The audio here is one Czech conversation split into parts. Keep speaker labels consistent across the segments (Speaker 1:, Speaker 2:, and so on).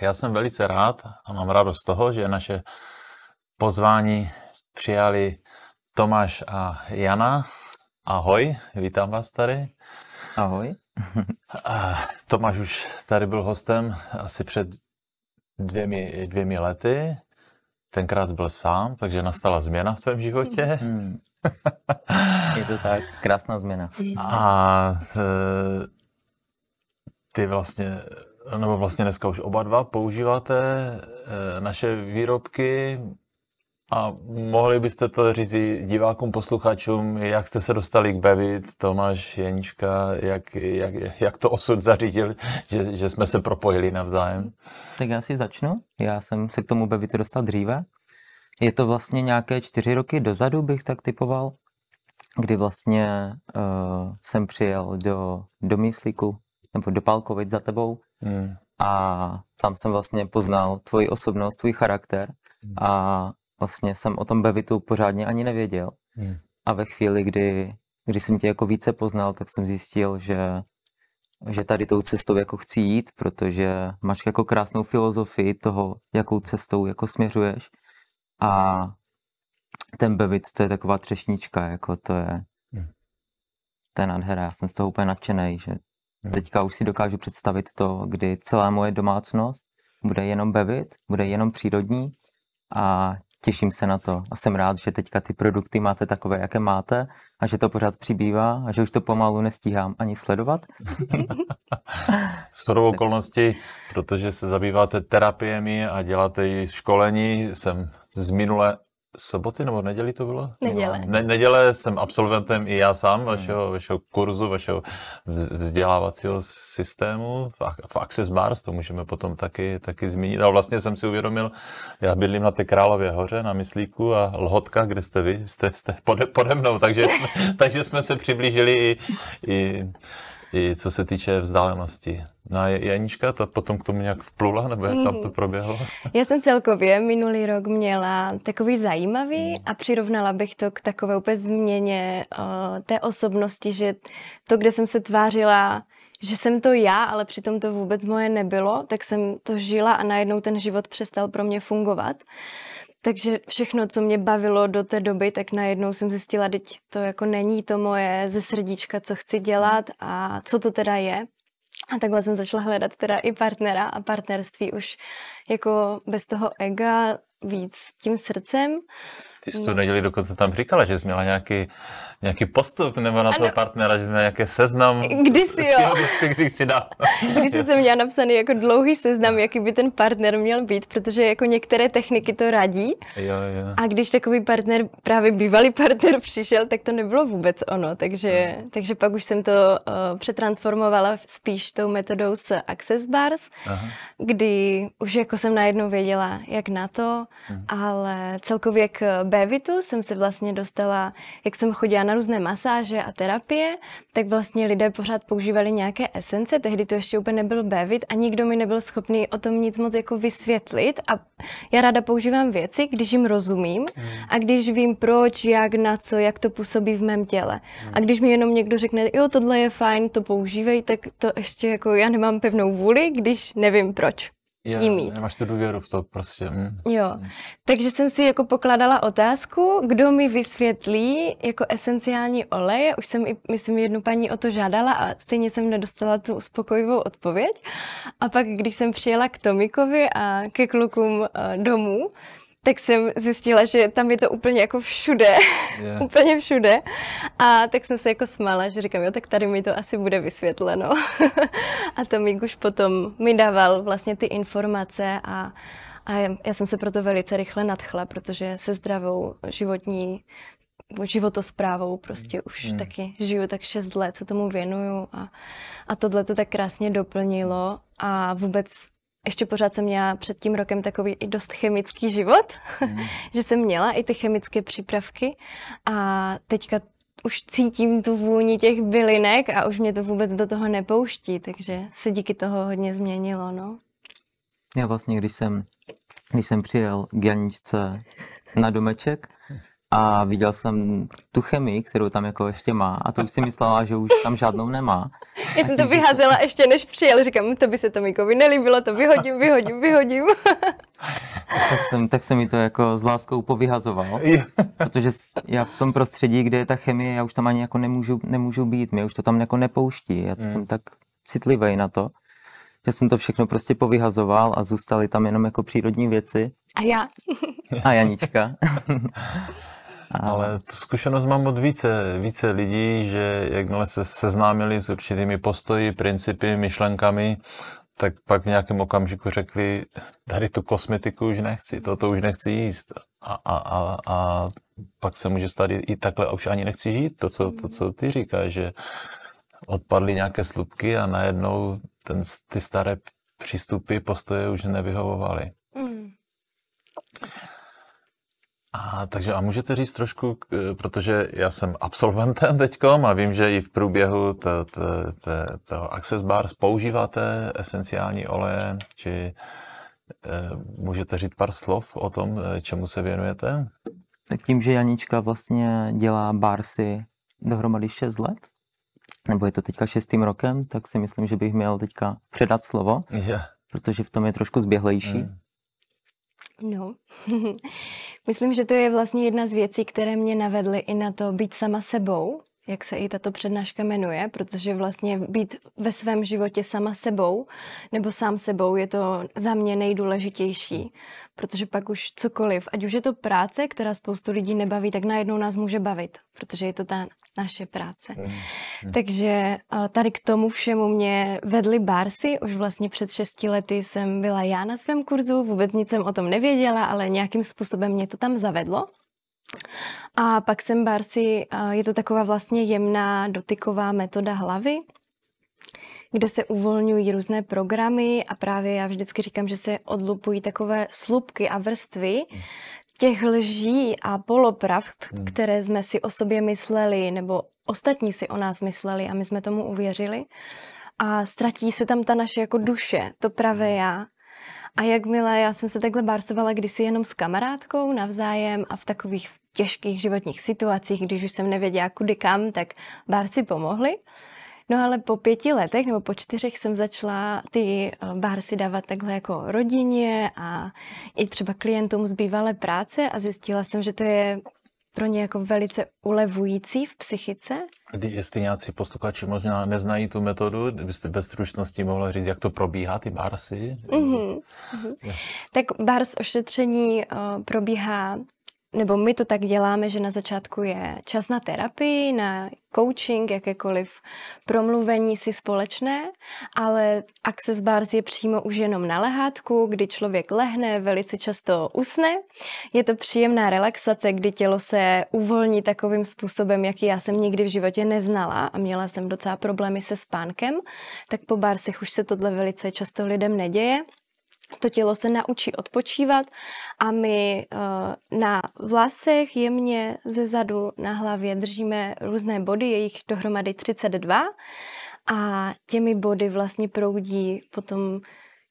Speaker 1: já jsem velice rád a mám radost z toho, že naše pozvání přijali Tomáš a Jana. Ahoj, vítám vás tady. Ahoj. Tomáš už tady byl hostem asi před dvěmi, dvěmi lety. Tenkrát byl sám, takže nastala změna v tvém životě. Hmm. Je to tak, krásná změna. A e, ty vlastně nebo vlastně dneska už oba dva používáte eh, naše výrobky a mohli byste to říct divákům, posluchačům, jak jste se dostali k Bevit, Tomáš, Jenička, jak, jak, jak to osud zařídil, že, že jsme se propojili navzájem?
Speaker 2: Tak já si začnu. Já jsem se k tomu Bevitu dostal dříve. Je to vlastně nějaké čtyři roky dozadu, bych tak typoval, kdy vlastně uh, jsem přijel do, do Míslíku, nebo do Palkovic za tebou Hmm. A tam jsem vlastně poznal tvoji osobnost, tvůj charakter hmm. a vlastně jsem o tom Bevitu pořádně ani nevěděl. Hmm. A ve chvíli, kdy, kdy jsem tě jako více poznal, tak jsem zjistil, že, že tady tou cestou jako chci jít, protože máš jako krásnou filozofii toho, jakou cestou jako směřuješ. A ten Bevit, to je taková třešnička, jako to je, hmm. ten Adhera, já jsem z toho úplně nadšený, že Teďka už si dokážu představit to, kdy celá moje domácnost bude jenom bevit, bude jenom přírodní a těším se na to. A jsem rád, že teďka ty produkty máte takové, jaké máte a že to pořád přibývá a že už to pomalu nestíhám ani sledovat.
Speaker 1: S hodou okolností, protože se zabýváte terapiemi a děláte i školení, jsem z minule soboty nebo neděli to bylo?
Speaker 2: Neděle. Ne,
Speaker 1: neděle jsem absolventem i já sám hmm. vašeho, vašeho kurzu, vašeho vzdělávacího systému v, v Access Bars, to můžeme potom taky, taky zmínit. A vlastně jsem si uvědomil, já bydlím na té Králově hoře na Myslíku a Lhotka, kde jste vy, jste, jste pode, pode mnou, takže, takže jsme se přiblížili i, i i co se týče vzdálenosti. Na no Janíčka, ta potom k tomu nějak vplula, nebo jak tam to mhm. proběhlo?
Speaker 3: Já jsem celkově minulý rok měla takový zajímavý mhm. a přirovnala bych to k takové úplně změně uh, té osobnosti, že to, kde jsem se tvářila, že jsem to já, ale přitom to vůbec moje nebylo, tak jsem to žila a najednou ten život přestal pro mě fungovat. Takže všechno, co mě bavilo do té doby, tak najednou jsem zjistila, teď to jako není to moje ze srdíčka, co chci dělat a co to teda je. A takhle jsem začala hledat teda i partnera a partnerství už jako bez toho ega, víc tím srdcem. Ty jsi to no. neděli
Speaker 1: dokonce tam říkala, že jsi měla nějaký, nějaký postup nebo na toho partnera, že jsi měla nějaký seznam.
Speaker 3: jsi, jo.
Speaker 1: jsi, dal. dá. jsi jsem
Speaker 3: měla napsaný jako dlouhý seznam, jaký by ten partner měl být, protože jako některé techniky to radí.
Speaker 1: Jo, jo. A
Speaker 3: když takový partner, právě bývalý partner přišel, tak to nebylo vůbec ono. Takže, no. takže pak už jsem to uh, přetransformovala spíš tou metodou s Access Bars, Aha. kdy už jako jsem najednou věděla, jak na to, hmm. ale celkově k Bevitu jsem se vlastně dostala, jak jsem chodila na různé masáže a terapie, tak vlastně lidé pořád používali nějaké esence, tehdy to ještě úplně nebyl Bevit a nikdo mi nebyl schopný o tom nic moc jako vysvětlit a já ráda používám věci, když jim rozumím hmm. a když vím proč, jak, na co, jak to působí v mém těle. Hmm. A když mi jenom někdo řekne, jo, tohle je fajn, to používej, tak to ještě jako já nemám pevnou vůli, když nevím
Speaker 1: proč je, jí mít. Máš tu důvěru v to prostě. Mm.
Speaker 3: Jo, mm. takže jsem si jako pokládala otázku, kdo mi vysvětlí jako esenciální oleje. Už jsem i, myslím, jednu paní o to žádala a stejně jsem nedostala tu uspokojivou odpověď. A pak, když jsem přijela k Tomikovi a ke klukům eh, domů, tak jsem zjistila, že tam je to úplně jako všude, yeah. úplně všude. A tak jsem se jako smála, že říkám, jo, tak tady mi to asi bude vysvětleno. a mi už potom mi dával vlastně ty informace a, a já jsem se proto velice rychle nadchla, protože se zdravou životní životosprávou prostě už hmm. taky žiju, tak 6 let se tomu věnuju a, a tohle to tak krásně doplnilo a vůbec ještě pořád jsem měla před tím rokem takový i dost chemický život, mm. že jsem měla i ty chemické přípravky a teďka už cítím tu vůni těch bylinek a už mě to vůbec do toho nepouští, takže se díky toho hodně změnilo, no.
Speaker 2: Já vlastně, když jsem, když jsem přijel k Janíčce na domeček, a viděl jsem tu chemii, kterou tam jako ještě má a to už si myslela, že už tam žádnou nemá.
Speaker 3: Já jsem to vyházela ještě než přijel, říkám, to by se Tomíkovi nelíbilo, to vyhodím, vyhodím, vyhodím.
Speaker 2: tak, jsem, tak jsem mi to jako s láskou povyhazoval, protože já v tom prostředí, kde je ta chemie, já už tam ani jako nemůžu, nemůžu být, mě už to tam jako nepouští, já hmm. jsem tak citlivý na to že jsem to všechno prostě povyhazoval a zůstaly tam jenom jako přírodní věci. A já. A Janička.
Speaker 1: Ale tu zkušenost mám od více, více lidí, že jakmile se seznámili s určitými postoji, principy, myšlenkami, tak pak v nějakém okamžiku řekli, tady tu kosmetiku už nechci, toto už nechci jíst. A, a, a, a pak se může stát i takhle, už ani nechci žít, to co, to, co ty říkáš, že odpadly nějaké slupky a najednou ten, ty staré přístupy, postoje už nevyhovovaly. A, takže a můžete říct trošku, e, protože já jsem absolventem teďkom a vím, že i v průběhu to, to, to, toho Access Bars používáte esenciální oleje, či e,
Speaker 2: můžete říct pár slov o tom, e, čemu se věnujete? Tak tím, že Janička vlastně dělá barsy dohromady 6 let, nebo je to teďka šestým rokem, tak si myslím, že bych měl teďka předat slovo, yeah. protože v tom je trošku zběhlejší. Mm.
Speaker 3: No, Myslím, že to je vlastně jedna z věcí, které mě navedly i na to být sama sebou, jak se i tato přednáška jmenuje, protože vlastně být ve svém životě sama sebou nebo sám sebou je to za mě nejdůležitější, protože pak už cokoliv, ať už je to práce, která spoustu lidí nebaví, tak najednou nás může bavit, protože je to ta naše práce. Mm. mm. Takže eh, tady k tomu všemu mě vedly bársy, Už vlastně před šesti lety jsem byla já na svém kurzu, vůbec nic jsem o tom nevěděla, ale nějakým způsobem mě to tam zavedlo. A pak jsem Barsi, je to taková vlastně jemná dotyková metoda hlavy, kde se uvolňují různé programy a právě já vždycky říkám, že se odlupují takové slupky a vrstvy těch lží a polopravd, hmm. které jsme si o sobě mysleli nebo ostatní si o nás mysleli a my jsme tomu uvěřili. A ztratí se tam ta naše jako duše, to pravé hmm. já. A jakmile já jsem se takhle barsovala kdysi jenom s kamarádkou navzájem a v takových těžkých životních situacích, když už jsem nevěděla kudy kam, tak barsi pomohli. No ale po pěti letech nebo po čtyřech jsem začala ty eh, bársy dávat takhle jako rodině a i třeba klientům z bývalé práce a zjistila jsem, že to je pro ně jako velice ulevující v psychice?
Speaker 1: Jestli nějací posluchači možná neznají tu metodu, byste bez stručnosti mohla říct, jak to probíhá, ty barsy?
Speaker 3: Mm-hmm. Mm-hmm. Tak bars ošetření uh, probíhá nebo my to tak děláme, že na začátku je čas na terapii, na coaching, jakékoliv promluvení si společné, ale Access Bars je přímo už jenom na lehátku, kdy člověk lehne, velice často usne. Je to příjemná relaxace, kdy tělo se uvolní takovým způsobem, jaký já jsem nikdy v životě neznala a měla jsem docela problémy se spánkem, tak po barsech už se tohle velice často lidem neděje to tělo se naučí odpočívat a my eh, na vlasech jemně ze zadu na hlavě držíme různé body, jejich dohromady 32 a těmi body vlastně proudí potom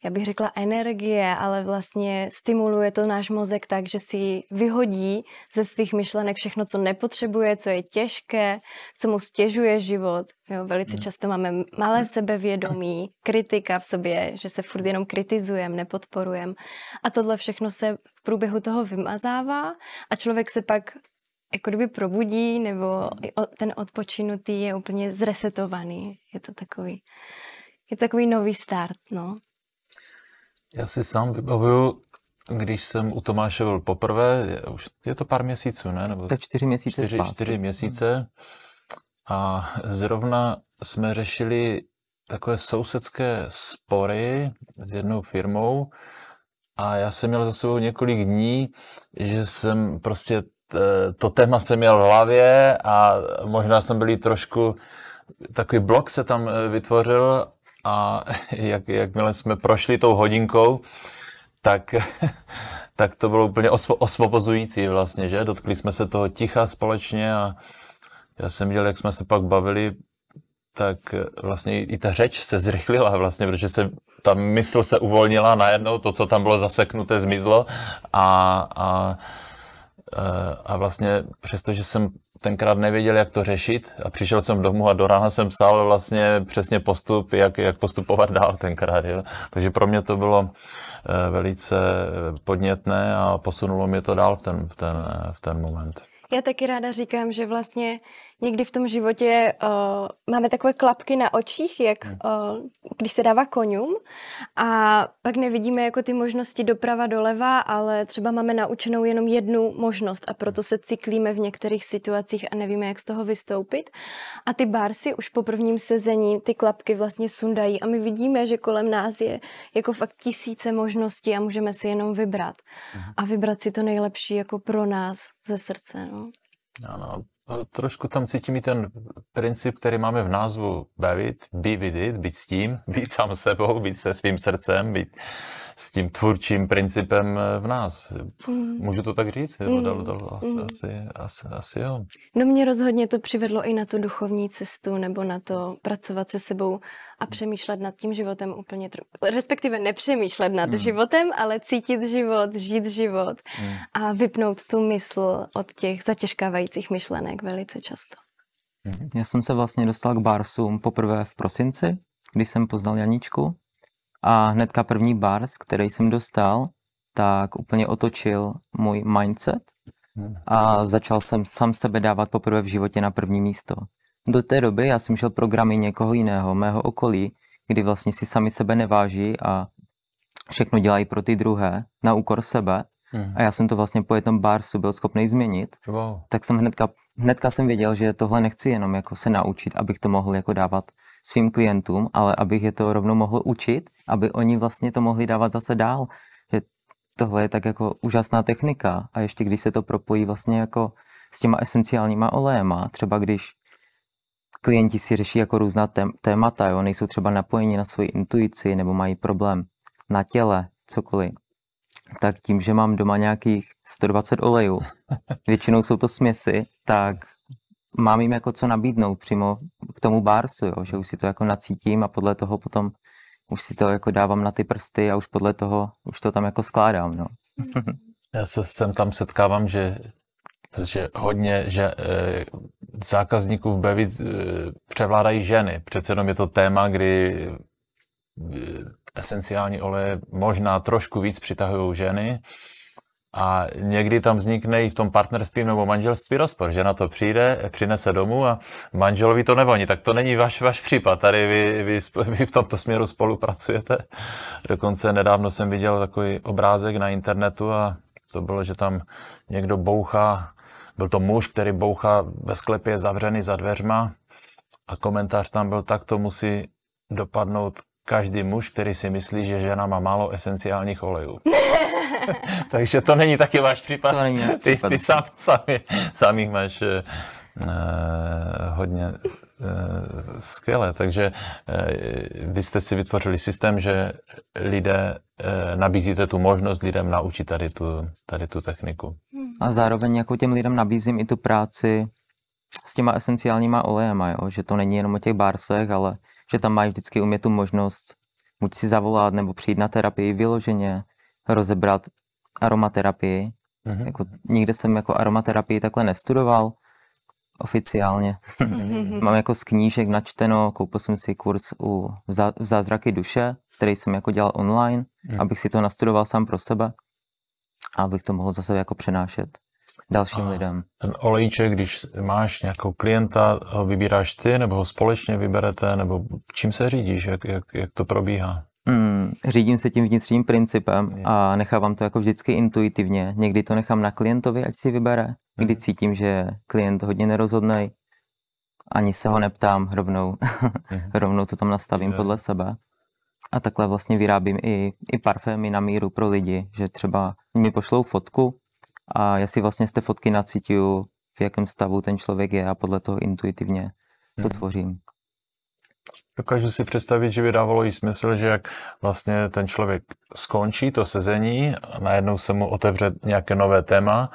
Speaker 3: já bych řekla energie, ale vlastně stimuluje to náš mozek tak, že si vyhodí ze svých myšlenek všechno, co nepotřebuje, co je těžké, co mu stěžuje život. Jo, velice hmm. často máme malé hmm. sebevědomí, kritika v sobě, že se furt jenom kritizujeme, nepodporujeme. A tohle všechno se v průběhu toho vymazává a člověk se pak jako kdyby probudí, nebo ten odpočinutý je úplně zresetovaný. Je to takový, je to takový nový start, no.
Speaker 1: Já si sám vybavuju, když jsem u Tomáše byl poprvé, už je to pár měsíců, ne? Nebo tak čtyři měsíce čtyři, zpátky. čtyři mhm. měsíce. A zrovna jsme řešili takové sousedské spory s jednou firmou a já jsem měl za sebou několik dní, že jsem prostě to téma jsem měl v hlavě a možná jsem byl trošku, takový blok se tam e, vytvořil a jak, jakmile jsme prošli tou hodinkou, tak, tak to bylo úplně osvo, osvobozující vlastně, že? Dotkli jsme se toho ticha společně a já jsem viděl, jak jsme se pak bavili, tak vlastně i ta řeč se zrychlila vlastně, protože se ta mysl se uvolnila najednou, to, co tam bylo zaseknuté, zmizlo a, a, e, a vlastně přestože jsem tenkrát nevěděl, jak to řešit a přišel jsem domů a do rána jsem psal vlastně přesně postup, jak, jak postupovat dál tenkrát. Jo. Takže pro mě to bylo eh, velice eh, podnětné a posunulo mě to dál v ten, v ten, eh, v ten moment.
Speaker 3: Já taky ráda říkám, že vlastně někdy v tom životě uh, máme takové klapky na očích, jak uh, když se dává koňům a pak nevidíme jako ty možnosti doprava doleva, ale třeba máme naučenou jenom jednu možnost a proto hmm. se cyklíme v některých situacích a nevíme, jak z toho vystoupit. A ty bársy už po prvním sezení ty klapky vlastně sundají a my vidíme, že kolem nás je jako fakt tisíce možností a můžeme si jenom vybrat. Aha. Hmm. A vybrat si to nejlepší jako pro nás ze srdce. No.
Speaker 1: Ano, Trošku tam cítím i ten princip, který máme v názvu bavit, be with it, být s tím, být sám sebou, být se svým srdcem, být s tím tvůrčím principem eh, v nás. Mm. Můžu to tak říct? Mm. Dal, dal, asi, mm. asi, asi, asi jo.
Speaker 3: No mě rozhodně to přivedlo i na tu duchovní cestu, nebo na to pracovat se sebou a přemýšlet nad tím životem úplně, tr- respektive nepřemýšlet nad mm. životem, ale cítit život, žít život mm. a vypnout tu mysl od těch zatěžkávajících myšlenek velice často.
Speaker 2: Hmm. Já jsem se vlastně dostal k Barsům poprvé v prosinci, když jsem poznal Janičku a hnedka první Bars, který jsem dostal, tak úplně otočil můj mindset hmm. a začal jsem sám sebe dávat poprvé v životě na první místo. Do té doby já jsem šel programy někoho jiného, mého okolí, kdy vlastně si sami sebe neváží a všechno dělají pro ty druhé, na úkor sebe. Mm. A já jsem to vlastně po jednom barsu byl schopný změnit. Wow. Tak jsem hnedka, hnedka jsem věděl, že tohle nechci jenom jako se naučit, abych to mohl jako dávat svým klientům, ale abych je to rovnou mohl učit, aby oni vlastně to mohli dávat zase dál. Že tohle je tak jako úžasná technika a ještě když se to propojí vlastně jako s těma esenciálníma olejema, třeba když klienti si řeší jako různá témata, jo? nejsou třeba napojeni na svoji intuici nebo mají problém na těle, cokoliv. Tak tím, že mám doma nějakých 120 olejů, většinou jsou to směsi, tak mám jim jako co nabídnout přímo k tomu barsu, jo? že už si to jako nacítím a podle toho potom už si to jako dávám na ty prsty a už podle toho už to tam jako skládám. No.
Speaker 1: Já se sem tam setkávám, že že hodně že, eh, zákazníků v Bevit eh, převládají ženy. Přece jenom je to téma, kdy eh, esenciální oleje možná trošku víc přitahují ženy. A někdy tam vznikne i v tom partnerství nebo manželství rozpor. Žena to přijde, přinese domů a manželovi to nevoní. Tak to není váš, vaš případ. Tady vy, vy, vy v tomto směru spolupracujete. Dokonce nedávno jsem viděl takový obrázek na internetu a to bylo, že tam někdo bouchá byl to muž, který bouchá ve sklepě zavřený za dveřma a komentář tam byl, tak to musí dopadnout každý muž, který si myslí, že žena má málo esenciálních olejů. Takže to není taky váš případ. To není ty, případ. ty sám, sám, sám jich máš uh, hodně Eh, Skvěle. Takže eh, vy jste si vytvořili systém, že lidé eh, nabízíte tu možnost lidem naučit tady tu, tady tu techniku.
Speaker 2: A zároveň jako těm lidem nabízím i tu práci s těma esenciálníma olejema, jo? že to není jenom o těch barsech, ale že tam mají vždycky umět tu možnost buď si zavolat nebo přijít na terapii vyloženě, rozebrat aromaterapii. Mm-hmm. Jako, nikde jsem jako aromaterapii takhle nestudoval, oficiálně. Mhm. Mám jako z knížek načteno, koupil jsem si kurz u v Zázraky duše, který jsem jako dělal online, mm. abych si to nastudoval sám pro sebe a abych to mohl zase jako přenášet dalším a lidem. Ten olejček,
Speaker 1: když máš nějakou klienta, ho vybíráš ty, nebo ho společně vyberete, nebo čím se řídíš, jak, jak, jak to probíhá?
Speaker 2: Mm, řídím se tím vnitřním principem je. a nechávám to jako vždycky intuitivně. Někdy to nechám na klientovi, ať si vybere. Kdy mm. cítím, že je klient hodně nerozhodný, ani se ho neptám rovnou. rovnou to tam nastavím je. podle sebe. A takhle vlastně vyrábím i, i parfémy na míru pro lidi, že třeba mi pošlou fotku a já si vlastně z té fotky nacítím, v jakém stavu ten člověk je a podle toho intuitivně to mm. tvořím.
Speaker 1: Dokážu si představit, že by dávalo i smysl, že jak vlastně ten člověk skončí to sezení a najednou se mu otevře nějaké nové téma,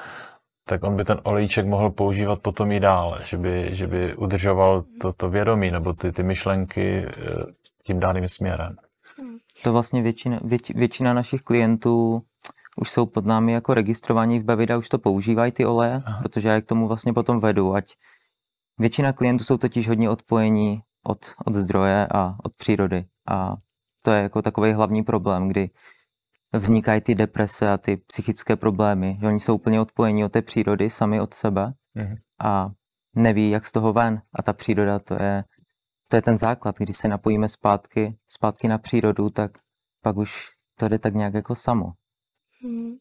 Speaker 1: tak on by ten olejček mohl používat potom i dále, že by, že by udržoval to, to vědomí nebo ty, ty myšlenky eh, tím daným směrem.
Speaker 2: Hmm. To vlastně většina, vět, většina našich klientů už jsou pod námi jako registrovaní v Bavida, už to používají ty oleje, Aha. protože já je k tomu vlastně potom vedu, ať většina klientů jsou totiž hodně odpojení od, od zdroje a od přírody. A to je jako takový hlavní problém, kdy vznikají ty deprese a ty psychické problémy. Že oni jsou úplně odpojení od té přírody, sami od sebe mm-hmm. a neví, jak z toho ven. A ta příroda to je, to je ten základ. Když se napojíme zpátky, zpátky na přírodu, tak pak už to jde tak nějak jako samo.
Speaker 3: Mm.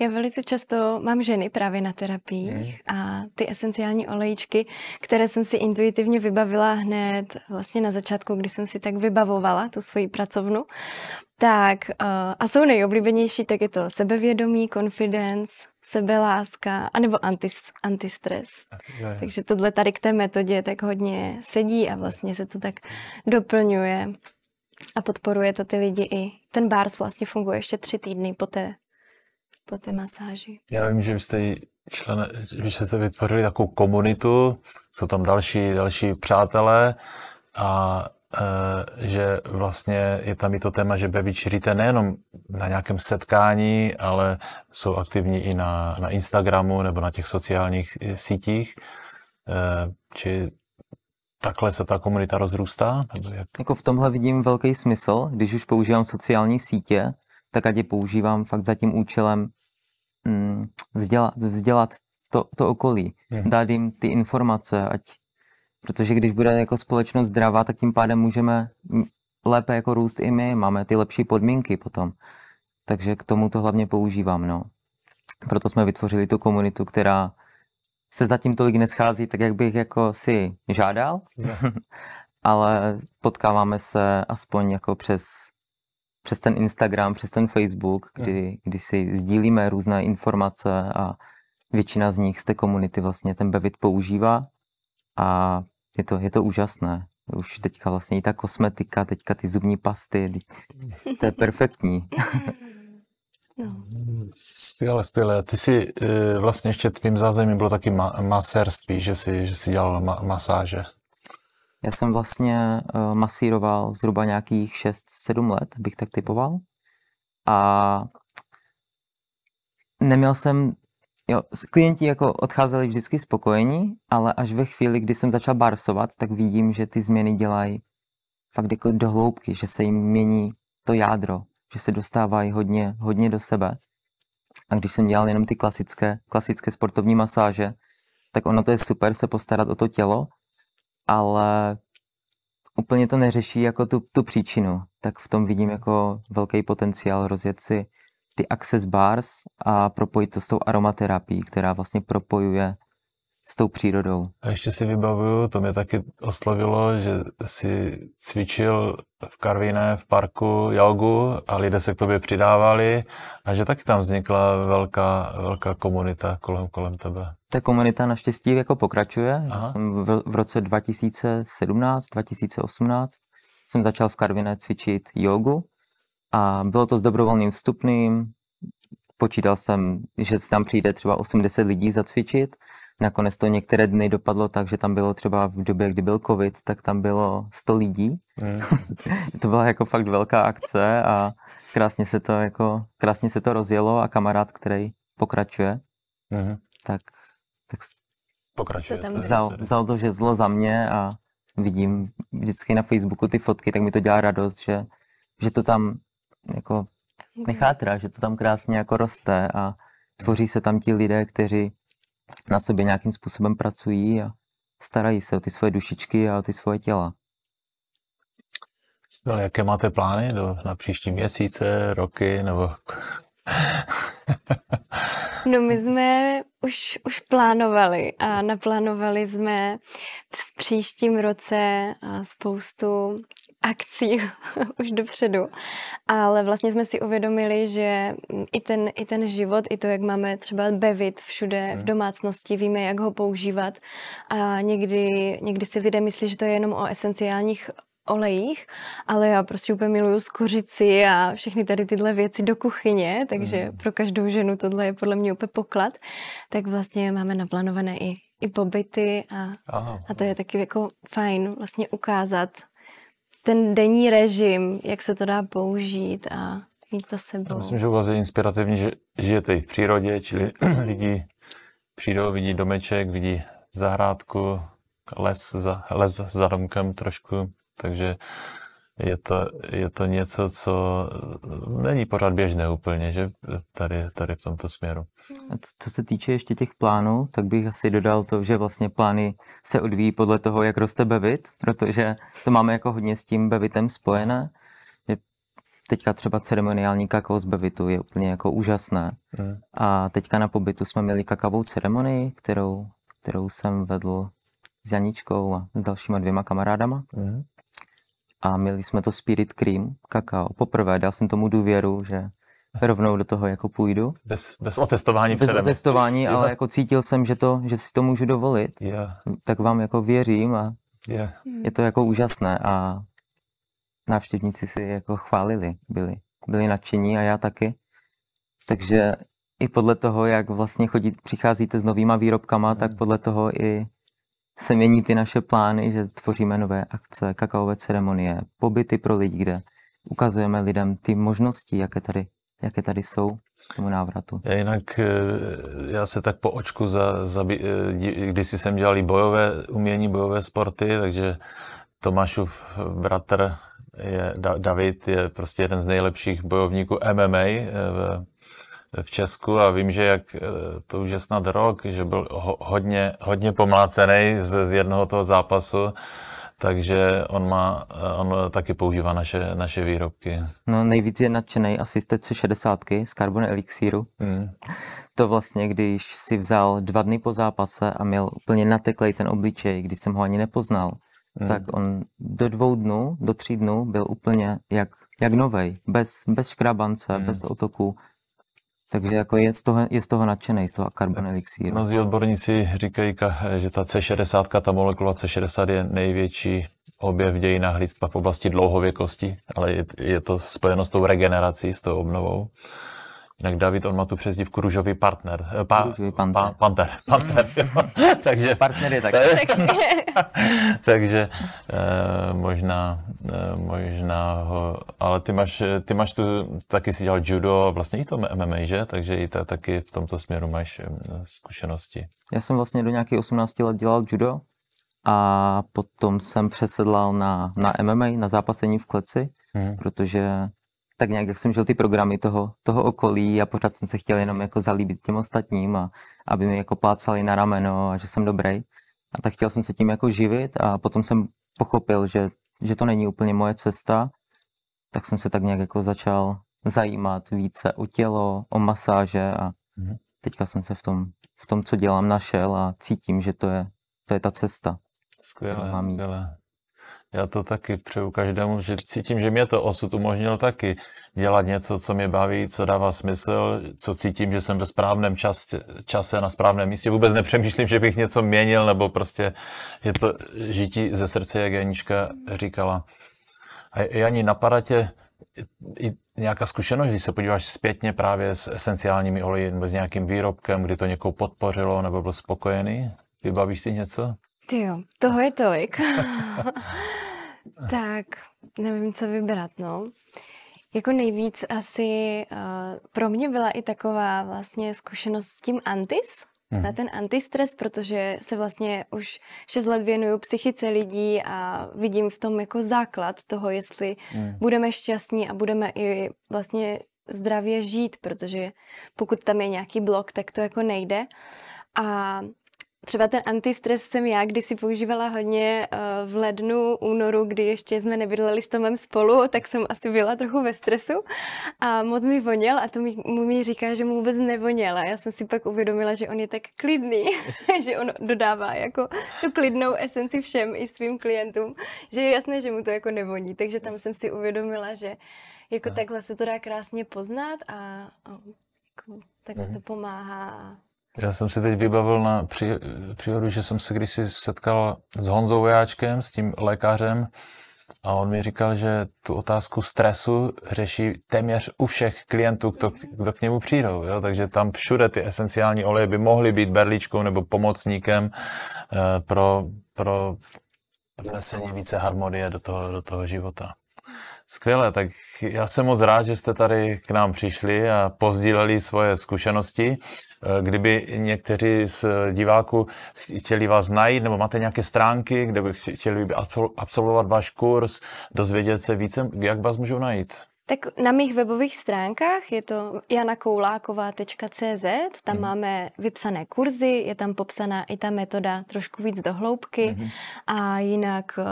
Speaker 3: Já velice často mám ženy právě na terapiích mm. a ty esenciální olejčky, které jsem si intuitivně vybavila hned vlastně na začátku, když jsem si tak vybavovala tu svoji pracovnu, tak eh, a jsou nejoblíbenější, tak je to sebevědomí, confidence, sebeláska, anebo antis, antistres. Jo, jo. Takže tohle tady k té metodě tak hodně sedí a vlastně se to tak doplňuje a podporuje to ty lidi i. Ten bars vlastně funguje ještě tři týdny po té po té masáži.
Speaker 1: Já vím, že vy jste, člen, že jste vytvořili takovou komunitu, jsou tam další, další přátelé a e, že vlastně je tam i to téma, že baby nejenom na nějakém setkání, ale jsou aktivní i na, na Instagramu nebo na těch sociálních e, sítích.
Speaker 2: E, či takhle se ta komunita rozrůstá? Nebo jak? Jako v tomhle vidím velký smysl, když už používám sociální sítě, tak ať je používám fakt za tím účelem mm, vzdělat, vzdělat to, to okolí, mm. dát jim ty informace, ať, protože když bude jako společnost zdravá, tak tím pádem můžeme lépe jako růst i my, máme ty lepší podmínky potom. Takže k tomu to hlavně používám, no. Proto jsme vytvořili tu komunitu, která se zatím tolik neschází, tak jak bych jako si žádal, yeah. ale potkáváme se aspoň jako přes přes ten Instagram, přes ten Facebook, kdy, hmm. kdy si sdílíme různé informace a většina z nich z té komunity vlastně ten Bevit používá a je to, je to úžasné. Už teďka vlastně i ta kosmetika, teďka ty zubní pasty, to je perfektní. No.
Speaker 1: Skvěle, skvěle. Ty jsi eh, vlastně ještě tvým zázemím bylo taky ma-
Speaker 2: masérství, že jsi, že jsi dělal ma- masáže. Já jsem vlastně uh, masíroval zhruba nějakých 6-7 let, bych tak typoval. A neměl jsem, jo, klienti jako odcházeli vždycky spokojení, ale až ve chvíli, kdy jsem začal barsovat, tak vidím, že ty změny dělají fakt jako do hloubky, že se jim mění to jádro, že se dostávají hodně, hodně do sebe. A když jsem dělal jenom ty klasické, klasické sportovní masáže, tak ono to je super se postarat o to tělo, ale úplně to neřeší jako tu, tu příčinu. Tak v tom vidím jako velký potenciál rozjet si ty access bars a propojit to s tou aromaterapií, která vlastně propojuje s tou přírodou.
Speaker 1: A ještě si vybavuju, to mě taky oslovilo, že si cvičil v Karviné v parku jogu a lidé se k tobě přidávali a že taky tam vznikla velká, velká komunita kolem, kolem tebe.
Speaker 2: Ta komunita naštěstí jako pokračuje. Aha. Já jsem v, v roce 2017, 2018 jsem začal v Karviné cvičit jogu a bylo to s dobrovolným vstupným. Počítal jsem, že tam přijde třeba 80 lidí zacvičit Nakonec to některé dny dopadlo tak, že tam bylo třeba v době, kdy byl covid, tak tam bylo 100 lidí. Mm. to byla jako fakt velká akce a krásně se to jako, krásně se to rozjelo a kamarád, který pokračuje, mm. tak, tak pokračuje. Tam vzal, vzal to žezlo za mě a vidím vždycky na Facebooku ty fotky, tak mi to dělá radost, že, že to tam jako mhm. nechátrá, že to tam krásně jako roste a tvoří se tam ti lidé, kteří na sobě nějakým způsobem pracují a starají se o ty svoje dušičky a o ty svoje těla.
Speaker 1: No, jaké máte plány do, na příští měsíce, roky nebo
Speaker 3: No my jsme už, už plánovali a naplánovali jsme v příštím roce spoustu akcí už dopředu. Ale vlastně jsme si uvědomili, že mm, i ten, i ten život, i to, jak máme třeba bevit všude v hmm. domácnosti, víme, jak ho používat. A někdy, někdy si lidé myslí, že to je jenom o esenciálních olejích, ale já prostě úplně miluju skořici a všechny tady tyhle věci do kuchyně, takže mm. pro každou ženu tohle je podle mě úplně poklad. Tak vlastně máme naplánované i, i pobyty a, a to je taky jako fajn vlastně ukázat ten denní režim, jak se to dá použít a mít to sebou. Já myslím, že u vás je inspirativní,
Speaker 1: že žijete i v přírodě, čili lidi přijdou, vidí domeček, vidí zahrádku, les za, les za domkem trošku takže je to, je to něco, co není pořád běžné úplně, že
Speaker 2: tady, tady v tomto směru. A co, co se týče ještě těch plánů, tak bych asi dodal to, že vlastně plány se odvíjí podle toho, jak roste bevit, protože to máme jako hodně s tím bevitem spojené. Teďka třeba ceremoniální kakao z bevitu je úplně jako úžasné. Mm. A teďka na pobytu jsme měli kakavou ceremonii, kterou, kterou jsem vedl s Janičkou a s dalšíma dvěma kamarádama. Mm a měli jsme to Spirit Cream, kakao. Poprvé dal jsem tomu důvěru, že rovnou do toho jako půjdu.
Speaker 1: Bez, bez otestování Bez předem. otestování, ale
Speaker 2: jako cítil jsem, že, to, že si to můžu dovolit. Yeah. Tak vám jako věřím a yeah. je to jako úžasné a návštěvníci si jako chválili, byli, byli nadšení a já taky. Takže i podle toho, jak vlastně chodí, přicházíte s novýma výrobkama, tak hmm. podle toho i se mění ty naše plány, že tvoříme nové akce, kakaové ceremonie, pobyty pro lidi, kde ukazujeme lidem ty možnosti, jaké tady, jaké tady jsou k tomu návratu.
Speaker 1: Já jinak, eh, já se tak po očku, za, za, eh, když jsem dělal bojové umění, bojové sporty, takže Tomášův bratr je, David je prostě jeden z nejlepších bojovníků MMA eh, v v Česku a vím, že jak eh, to už je snad rok, že byl ho, hodně, hodně pomlácený z, z jednoho toho zápasu, takže on má, eh, on taky používá naše, naše výrobky.
Speaker 2: No nejvíc je nadšený asi z té 60 z Carbon Elixíru. Mm. To vlastně, když si vzal dva dny po zápase a měl úplně nateklej ten obličej, když jsem ho ani nepoznal, Hmm. tak on do dvou dnů, do tří dnů byl úplně jak, jak novej, bez, bez škrabance, hmm. bez otoku. Takže jako je z toho, je z toho nadšený, z toho karbon elixíru. Mnozí odborníci říkají,
Speaker 1: že ta C60, ta molekula C60 je největší objev v dějinách lidstva v oblasti dlouhověkosti, ale je, je to spojeno s tou regenerací, s tou obnovou. Jinak David, on má tu přezdívku růžový partner. Eh, pa, růžový panter. Pa, panter, panter mm. takže,
Speaker 2: partner je tak.
Speaker 1: takže eh, možná, eh, možná ho, ale ty máš, ty máš tu, taky si dělal judo, vlastně i to MMA, že? Takže i ta, taky v tomto směru máš zkušenosti.
Speaker 2: Já jsem vlastně do nějakých 18 let dělal judo a potom jsem přesedlal na, na MMA, na zápasení v kleci, mm. protože tak nějak jak jsem žil ty programy toho, toho okolí a pořád jsem se chtěl jenom jako zalíbit těm ostatním a aby mi jako plácali na rameno a že jsem dobrý. A tak chtěl jsem se tím jako živit a potom jsem pochopil, že, že to není úplně moje cesta, tak jsem se tak nějak jako začal zajímat více o tělo, o masáže a mhm. teďka jsem se v tom, v tom co dělám, našel a cítím, že to je, to je ta cesta.
Speaker 1: Skvělé, skvělé. Já to taky přeju každému, že cítím, že mě to osud umožnil taky dělat něco, co mě baví, co dává smysl, co cítím, že jsem ve správném čas, čase na správném místě. Vůbec nepřemýšlím, že bych něco měnil, nebo prostě je to žití ze srdce, jak Janíčka říkala. A Jani, napadá tě i nějaká zkušenost, když se podíváš zpětně právě s esenciálními oleji nebo s nějakým výrobkem, kdy to někoho podpořilo nebo byl spokojený? Vybavíš si něco?
Speaker 3: Ty jo, toho je tolik. Tak, nevím, co vybrat, no. Jako nejvíc asi uh, pro mě byla i taková vlastně zkušenost s tím antis, mm. na ten antistres, protože se vlastně už 6 let věnuju psychice lidí a vidím v tom jako základ toho, jestli mm. budeme šťastní a budeme i vlastně zdravě žít, protože pokud tam je nějaký blok, tak to jako nejde. A Třeba ten antistres jsem já když si používala hodně eh, v lednu, únoru, kdy ještě jsme nebydleli s Tomem spolu, tak jsem asi byla trochu ve stresu a moc mi voněl a to mi, mu mi říká, že mu vůbec nevoněl a já jsem si pak uvědomila, že on je tak klidný, že on dodává jako tu klidnou esenci všem i svým klientům, že je jasné, že mu to jako nevoní, takže tam jsem si uvědomila, že jako a. takhle se to dá krásně poznat a, a jako, takhle to mhm. pomáhá
Speaker 1: já jsem si teď vybavil na při, příhodu, že jsem se kdysi setkal s Honzou Vojáčkem, s tím lékařem, a on mi říkal, že tu otázku stresu řeší téměř u všech klientů, kdo, kdo k němu přijdou. Jo? Takže tam všude ty esenciální oleje by mohly být berličkou nebo pomocníkem eh, pro, pro vnesení více harmonie do toho, do toho života. Skvěle, tak já jsem moc rád, že jste tady k nám přišli a pozdíleli svoje zkušenosti. Eh, kdyby někteří z diváků chtěli vás najít, nebo máte nějaké stránky, kde by chtěli absolvovat váš kurz, dozvědět se více, jak vás můžou najít?
Speaker 3: Tak na mých webových stránkách je to janakouláková.cz, tam mm. máme vypsané kurzy, je tam popsaná i ta metoda trošku víc dohloubky mm. a jinak eh,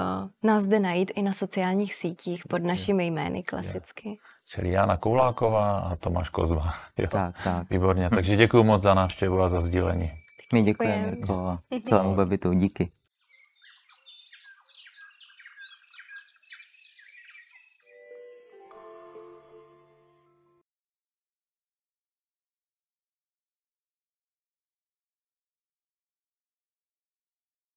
Speaker 3: nás jde najít i na sociálních sítích pod našimi jmény klasicky. Je.
Speaker 1: Čili Jana Kouláková a Tomáš Kozva. Jo. Tak, tak. Výborně, takže děkuji moc za návštěvu a za sdílení. My děkujeme, Mirko, celému
Speaker 2: babitu. Díky.